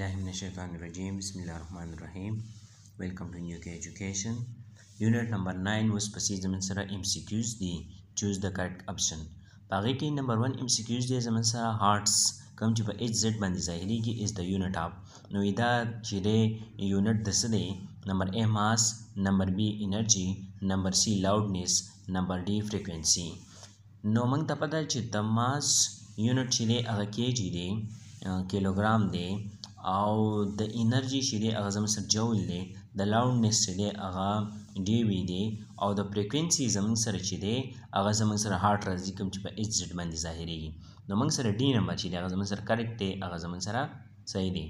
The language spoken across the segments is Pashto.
बिस्मिल्लाहिर्रहमानिर्रहीम बिस्मिल्लाहिर्रहमानिर्रहीम welcome to new K education unit number 9 was پسې زمون سره ام سی کیوز دی چوز د کرکټ اپشن پاغې کې نمبر 1 ام سی کیوز دی زمون سره هارتس کوم چې په ایچ زد باندې ظاهریږي از د یونټ اپ نو دا چې دی یونټ د څه دی نمبر ا ماس نمبر بی انرژي نمبر سی لاودنس نمبر ډی فریکوئنسي نو موږ ته پته چې د ماس یونټ چې دی هغه کیجی دی کیلوګرام دی او د انرژي چې دی هغه زموږ سره جول دی د لاونډنس چې دی هغه ډي وي دی او د فریکوینسي زموږ سره چې دی هغه زموږ سره هارت راځي کوم چې په ایچ زد باندې ظاهریږي نو موږ سره ډي نمبر چې دی هغه زموږ سره کریکټ دی هغه زموږ سره صحیح دی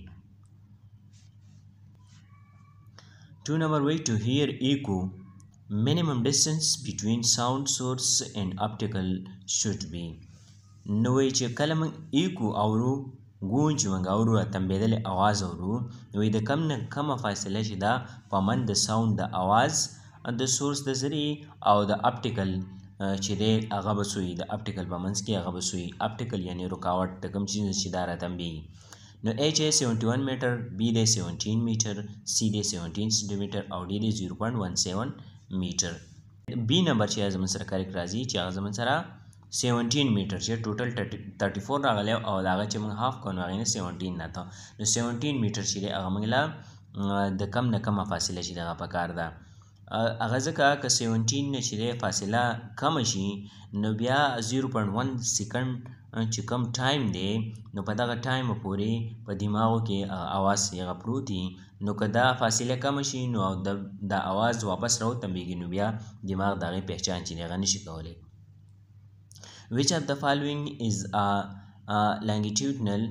two number way to hear echo minimum distance between sound source and optical should be نو چې کلم ایکو اورو گوٗنج یِوان اورو یا تمبیدلې اواز اورو نو د کم نه کمه فاصله چې ده پمن د ساوند د اواز د سورس د ذریعې او د اپټیکل چې دی هغه به سوی د اپټیکل په منځ کې هغه به سوی اپټیکل یعنی رکاوټ د کوم چیز چې دا راتمبي نو ایچ ای 71 میټر بی دی 17 میټر سی دی 17 سنټي میټر او ډی دی 0.17 میټر بی نمبر چې زمون سره کریکټ راځي چې هغه زمون سره سیونټین میټر چې ټوټل 34 راغلی او دا هغه چې موږ هاف کړو نو هغې نه سیونټین راته نو سیونټین میټر چې دی هغه موږ له د کم نه کمه فاصله چې دغه پکار ده هغه ځکه که سیونټین نه چې دی فاصله کمه شي نو بیا زیرو پوینټ ون سیکنډ چې کم ټایم دی نو په دغه ټایم پورې په دماغو کې اواز هغه پروت دی نو که دا فاصله کمه شي نو د اواز واپس راوتمبېږي نو بیا دماغ د هغې پهچان چې دی هغه نشي کولی which of the following is a, a longitudinal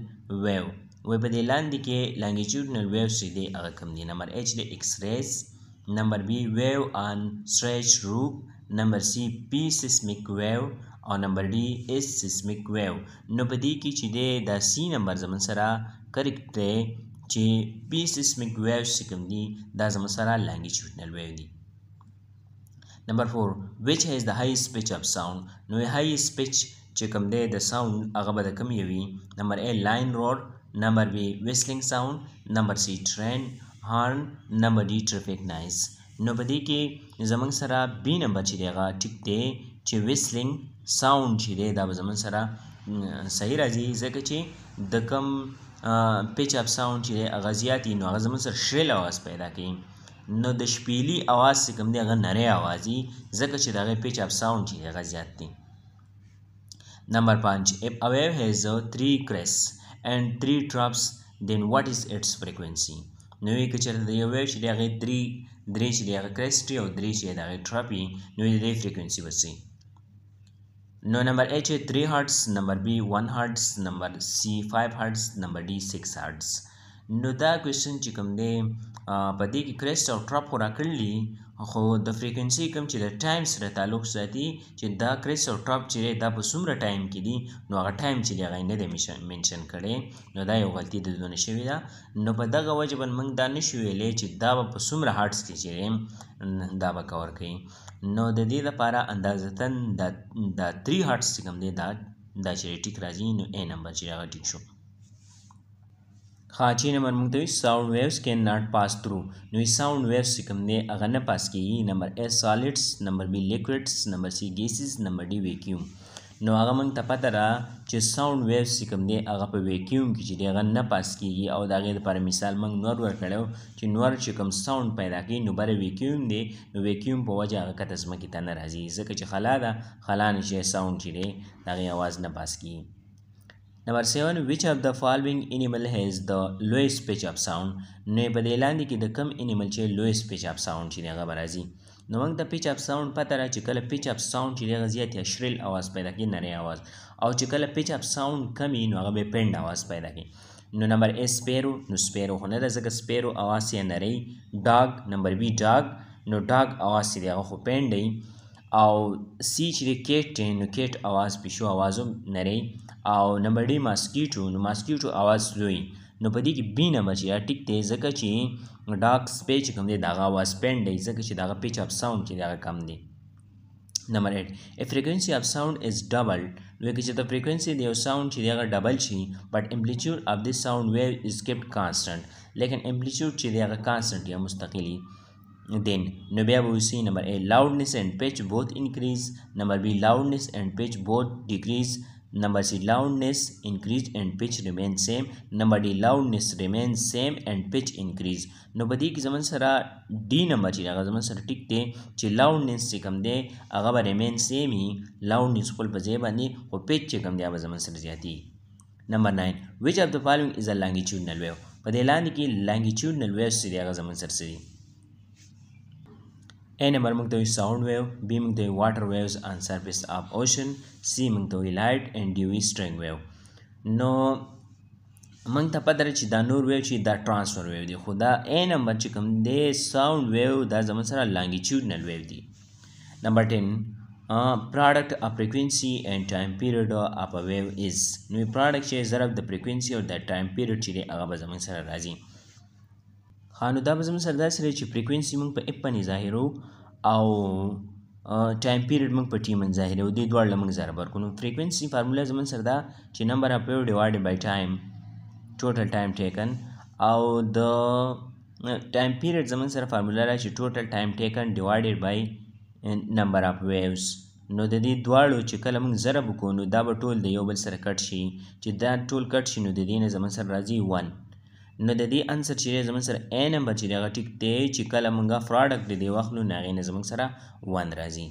wave وې په دې لاندې کې لانګیټیوډنل ویو چې دی هغه کوم دی نمبر اچ د ایکس ریز نمبر بی ویو آن سټریچ روپ نمبر سی پی سیسمیک ویو او نمبر ډی اس سیسمیک ویو نو په دې کې چې دی دا سی نمبر زمون سره کریکټ دی چې پی سیسمیک ویو چې کوم دی دا زمون سره لانګیټیوډنل ویو دی نمبر 4 which has the highest pitch of sound نو highest pitch چې کوم دی د ساوند هغه به د کوم یوي نمبر A لاین روډ نمبر B ویسلینګ ساوند نمبر C ټرین هارن نمبر D ټرافیک نایز نو په دې کې زمونږ سره B نمبر چې دی هغه ټیک دی چې ویسلینګ ساوند چې دی دا به زمونږ سره صحیح راځي ځکه چې د کوم پیچ اپ ساوند چې هغه زیاتی نو هغه زمونږ سره شریل اواز پیدا کوي نو د شپېلي اواز چې کوم دی هغه نری اواز وي ځکه چې د هغې پیچ اپ ساوند چې هغه زیات دی نمبر پانچ if a wave has a three crests and three drops then what is its frequency نو یې که چېرته د یو ویو چې د هغې درې درې چې د هغه کرست وي او درې چې د هغې ټرپ وي نو د دې فریکوینسي به څه نو نمبر اچ تھری ہارٹس نمبر بی ون ہارٹس نمبر سی فائیو ہارٹس نمبر ڈی سکس ہارٹس نو دا کوېشچن چې کوم دی په دې کې کرسټ او ټرپ خو راکړلي خو د فریکونسي کوم چې د ټایم سره تعلق ساتي چې دا کرس او ټاپ چې دا په څومره ټایم کې دي نو هغه ټایم چې دی هغه نه دی منشن کړی نو دا یو غلطي د دونه شوې ده نو په دغه وجه باندې موږ دا نشو ویلی چې دا به په څومره هارټس کې چې دا به کور کوي نو د دې لپاره اندازتن دا دا 3 هارټس چې کوم دی دا دا چې ټیک راځي نو A نمبر چې هغه ټیک شو خاچی نمبر موږ ته وي ساوند ویوز کین ناټ پاس تھرو نو ساوند ویوز چې کوم دی هغه نه پاس کیږي نمبر ا سالډس نمبر بی لیکوډس نمبر سی ګیسز نمبر ډی ویکیوم نو هغه موږ ته پته را چې ساوند ویوز چې کوم دی هغه په ویکیوم کې چې دی هغه نه پاس کیږي او د هغې لپاره مثال موږ نور ورکړی چې نور چې کوم ساوند پیدا کوي نو بره ویکیوم دی نو ویکیوم په وجه هغه کته ځمکې ته نه راځي ځکه چې خلا ده خلا نشي ساوند چې دی د هغې اواز نه پاس کیږي نمبر 7 which of the following animal has the lowest pitch of sound نو په دې لاندې کې د کم انیمل چې lowest pitch of sound چې هغه راځي نو موږ د پیچ اپ ساوند پته را چې کله پیچ اپ ساوند چې هغه زیات یا شریل आवाज پیدا کوي نری आवाज او چې کله پیچ اپ ساوند کمی نو هغه به پند आवाज پیدا کوي نو نمبر ا سپیرو نو سپیرو هنر زګه سپیرو आवाज یې نری ډاګ نمبر بی ډاګ نو ډاګ आवाज یې هغه خو پند دی او سی چې د کیټ دی نو کیټ اواز پیشو اواز هم نری او نمبر ډي ماسکیټو نو ماسکیټو اواز لوی نو په دې کې بی نمبر چې ټیک دی ځکه چې ډاک سپیچ کم دی دغه اواز پینډ دی ځکه چې دغه پیچ اپ ساوند چې دغه کم دی نمبر 8 a frequency of sound is double نو کې چې د فریکوئنسي د یو ساوند چې دغه ډبل شي بټ امپلیټیوډ اف د ساوند ویو از کیپټ کانسټنټ لیکن امپلیټیوډ چې دغه کانسټنټ یا مستقلی then नब्या बसी number A loudness and pitch both increase number B loudness and pitch both decrease number C loudness increase and pitch remain same number D loudness remain same and pitch increase नोबदी की जमन सरा D number चीन अगर जमन सरा टिक दे चे लाउडनेस से कम दे अगर रिमेन सेम ही लाउडनेस को बजे ने वो पिच से कम दे अब जमन सर जाती number nine which of the following is a longitudinal wave पदेलान की लैंगिट्यूडनल वेव से दिया जमन सर से A number موږ ته sound wave B موږ ته water waves on surface of ocean C موږ ته light and D وی string wave نو موږ ته پته لري چې دا نور ویو چې دا ټرانسفر ویو دی خو دا A نمبر چې کوم دی ساوند ویو دا زموږ سره لانګیټیوډنل ویو دی نمبر 10 product of frequency and time period of a wave is نو product چې ضرب د frequency او د time period چې هغه به زموږ سره راځي ښه نو دا به زموږ سره داسې دی چې فریکوینسي موږ په اف باندې ظاهرو او ټایم پیریډ موږ په ټي باندې ظاهرو دې دواړه موږ ضرب ورکړو نو فریکوینسي فارموله زموږ سره دا چې نمبر اف یو ډیوایډ بای ټایم ټوټل ټایم ټیکن او د ټایم پیریډ زموږ سره فارموله را چې ټوټل ټایم ټیکن ډیوایډډ بای نمبر اف ویوز نو د دې دواړو چې کله موږ ضرب وکړو نو دا به ټول د یو بل سره کټ شي چې دا ټول کټ شي نو د دې نه زموږ سره راځي 1 نو د دې انسر چې دی زموږ سره ا نمبر چې دی هغه ټیک دی چې کله مونږه پروډکټ د دې واخلو نو هغې نه زموږ سره ون راځي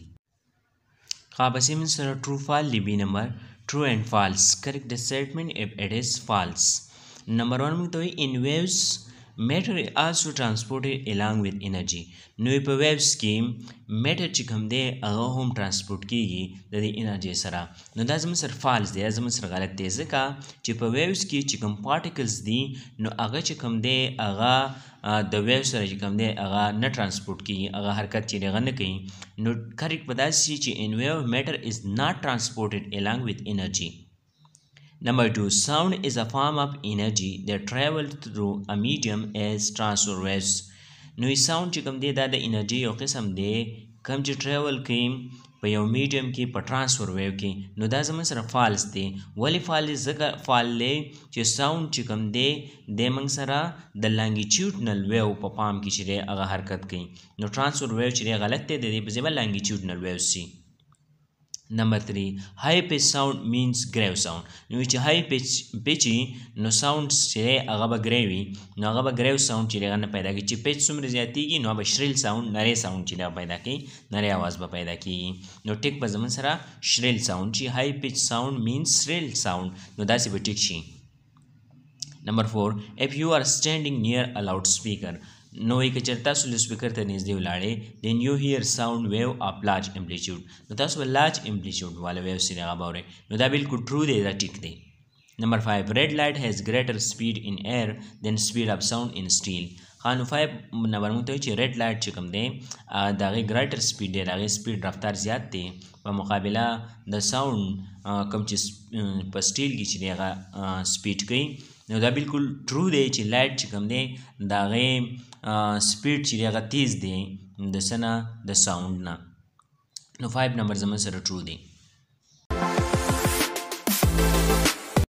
ښه پسې موږ سره ټرو فال د بي نمبر ټرو اینڈ فالس کریکټ د سټیټمنټ اف اټ از فالس نمبر ون موږ ته وایي ان ویوز matter is also transported along with energy نو په ویب سکیم میټر چې کوم دی هغه هم ترانسپورت کیږي د دې انرژي سره نو دا زموږ سره فالس دی زموږ سره غلط دی ځکه چې په ویوز کې چې کوم پارټیکلز دي نو هغه چې کوم دی هغه د ویو سره چې کوم دی هغه نه ترانسپورت کیږي هغه حرکت چې هغه نه کوي نو کریکټ په داسې چې ان ویو میټر از ناٹ ترانسپورټډ الانګ وذ انرژي Number two, sound is a form of energy that travels through a medium as transverse. نو ساوند چې کوم دی دا د انرژي یو قسم دی کوم چې ټریول کوي په یو میډیم کې په ترانسفر ویو کې نو دا زموږ سره فالس دی ولی فالس ځکه فال دی چې ساوند چې کوم دی د موږ سره د لانګیټیوډنل ویو په پام کې چې هغه حرکت کوي نو ترانسفر ویو چې غلط دی د دې په ځای لانګیټیوډنل ویو سي نمبر تھری ہائی پچ ساؤنڈ مینس گریو ساؤنڈ نو چې هائی پچ پچ نو ساؤنډ چې هغه به گریو نو هغه به گریو ساؤنډ چې هغه نه پیدا کی چې پچ څومره زیاتیږي نو به شریل ساؤنډ نری ساؤنډ چې هغه پیدا کی نری आवाज به پیدا کیږي نو ټیک په زمون سره شریل ساؤنډ چې هائی پچ ساؤنډ مینس شریل ساؤنډ نو داسې به ټیک شي نمبر فور اف یو آر سټینډینګ نیر ا لاؤډ سپیکر نو وایي که چېرې تاسو له سپیکر ته نږدې ولاړې دین یو هیر ساوند ویو اپ لارج امپلیټیوډ نو تاسو به لارج امپلیټیوډ والا ویو سینما باورې نو دا بالکل ټرو دی دا ټیک دی نمبر 5 red light has greater speed in air than speed of sound in steel خان 5 نمبر مونږ ته چې ریډ لایټ چې کوم دی د هغې ګرایټر سپیډ دی د هغې سپیډ رفتار زیات دی په مقابله د ساوند کوم چې په سټیل کې چې دی هغه سپیډ کوي نو دا بالکل ټرو دی چې لایټ چې کوم دی د هغې سپیډ چې دی هغه تیز دی د څه نه د ساوند نه نو فایب نمبر زموږ سره ټرو دی